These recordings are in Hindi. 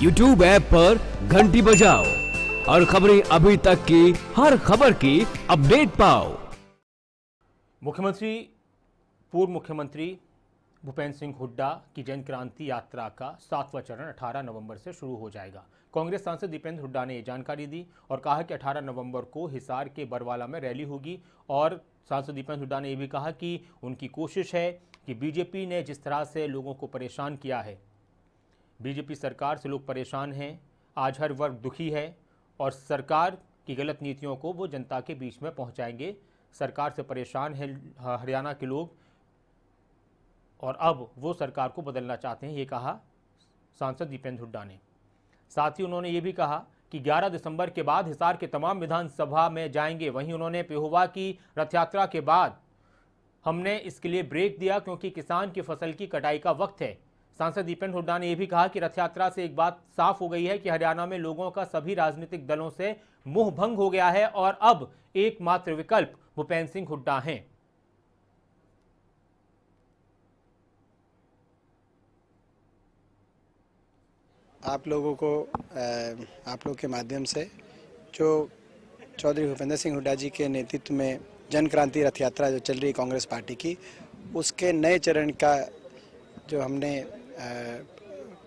यूट्यूब ऐप पर घंटी बजाओ और खबरें अभी तक की हर खबर की अपडेट पाओ मुख्यमंत्री पूर्व मुख्यमंत्री भूपेंद्र सिंह हुड्डा की जन क्रांति यात्रा का सातवां चरण 18 नवंबर से शुरू हो जाएगा कांग्रेस सांसद दीपेंद्र हुड्डा ने ये जानकारी दी और कहा कि 18 नवंबर को हिसार के बरवाला में रैली होगी और सांसद दीपेंद्र हुड्डा ने यह भी कहा कि उनकी कोशिश है कि बीजेपी ने जिस तरह से लोगों को परेशान किया है बीजेपी सरकार से लोग परेशान हैं आज हर वर्ग दुखी है और सरकार की गलत नीतियों को वो जनता के बीच में पहुंचाएंगे सरकार से परेशान है हरियाणा के लोग और अब वो सरकार को बदलना चाहते हैं ये कहा सांसद दीपेंद्र हुड्डा ने साथ ही उन्होंने ये भी कहा कि 11 दिसंबर के बाद हिसार के तमाम विधानसभा में जाएंगे वहीं उन्होंने पेहोवा की रथ यात्रा के बाद हमने इसके लिए ब्रेक दिया क्योंकि किसान की फसल की कटाई का वक्त है सांसद दीपेंद्र हुड्डा ने यह भी कहा कि रथ यात्रा से एक बात साफ हो गई है कि हरियाणा में लोगों का सभी राजनीतिक दलों से मुंह भंग हो गया है और अब एकमात्र विकल्प भूपेन्द्र सिंह हुड्डा हैं आप लोगों को आप लोग के माध्यम से जो चौधरी भूपेंद्र सिंह हुड्डा जी के नेतृत्व में जन क्रांति रथ यात्रा जो चल रही है कांग्रेस पार्टी की उसके नए चरण का जो हमने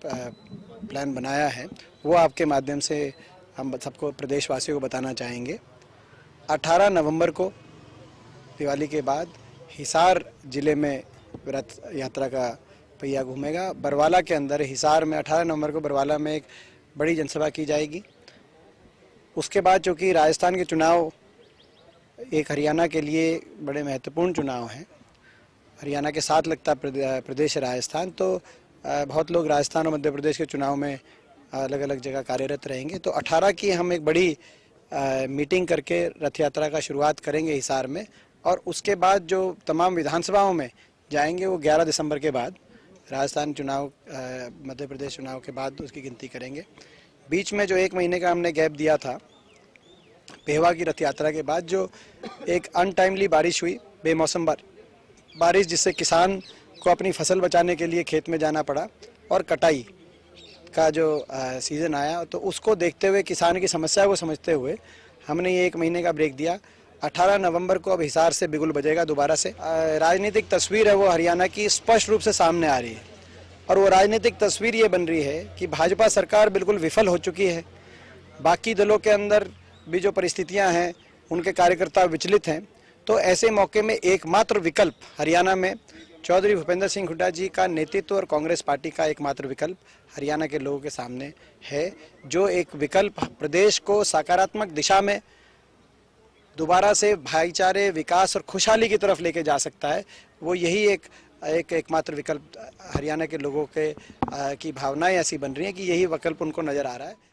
प्लान बनाया है वो आपके माध्यम से हम सबको प्रदेशवासियों को बताना चाहेंगे 18 नवंबर को दिवाली के बाद हिसार जिले में रथ यात्रा का पहिया घूमेगा बरवाला के अंदर हिसार में 18 नवंबर को बरवाला में एक बड़ी जनसभा की जाएगी उसके बाद चूँकि राजस्थान के चुनाव एक हरियाणा के लिए बड़े महत्वपूर्ण चुनाव हैं हरियाणा के साथ लगता प्रदेश राजस्थान तो बहुत लोग राजस्थान और मध्य प्रदेश के चुनाव में अलग अलग जगह कार्यरत रहेंगे तो 18 की हम एक बड़ी मीटिंग करके रथ यात्रा का शुरुआत करेंगे हिसार में और उसके बाद जो तमाम विधानसभाओं में जाएंगे वो 11 दिसंबर के बाद राजस्थान चुनाव मध्य प्रदेश चुनाव के बाद उसकी गिनती करेंगे बीच में जो एक महीने का हमने गैप दिया था पेहवा की रथ यात्रा के बाद जो एक अनटाइमली बारिश हुई बेमौसम बारिश जिससे किसान को अपनी फसल बचाने के लिए खेत में जाना पड़ा और कटाई का जो सीज़न आया तो उसको देखते हुए किसान की समस्या को समझते हुए हमने ये एक महीने का ब्रेक दिया 18 नवंबर को अब हिसार से बिगुल बजेगा दोबारा से राजनीतिक तस्वीर है वो हरियाणा की स्पष्ट रूप से सामने आ रही है और वो राजनीतिक तस्वीर ये बन रही है कि भाजपा सरकार बिल्कुल विफल हो चुकी है बाकी दलों के अंदर भी जो परिस्थितियाँ हैं उनके कार्यकर्ता विचलित हैं तो ऐसे मौके में एकमात्र विकल्प हरियाणा में चौधरी भूपेंद्र सिंह हुड्डा जी का नेतृत्व और कांग्रेस पार्टी का एकमात्र विकल्प हरियाणा के लोगों के सामने है जो एक विकल्प प्रदेश को सकारात्मक दिशा में दोबारा से भाईचारे विकास और खुशहाली की तरफ लेके जा सकता है वो यही एक एक एकमात्र विकल्प हरियाणा के लोगों के आ, की भावनाएं ऐसी बन रही हैं कि यही विकल्प उनको नज़र आ रहा है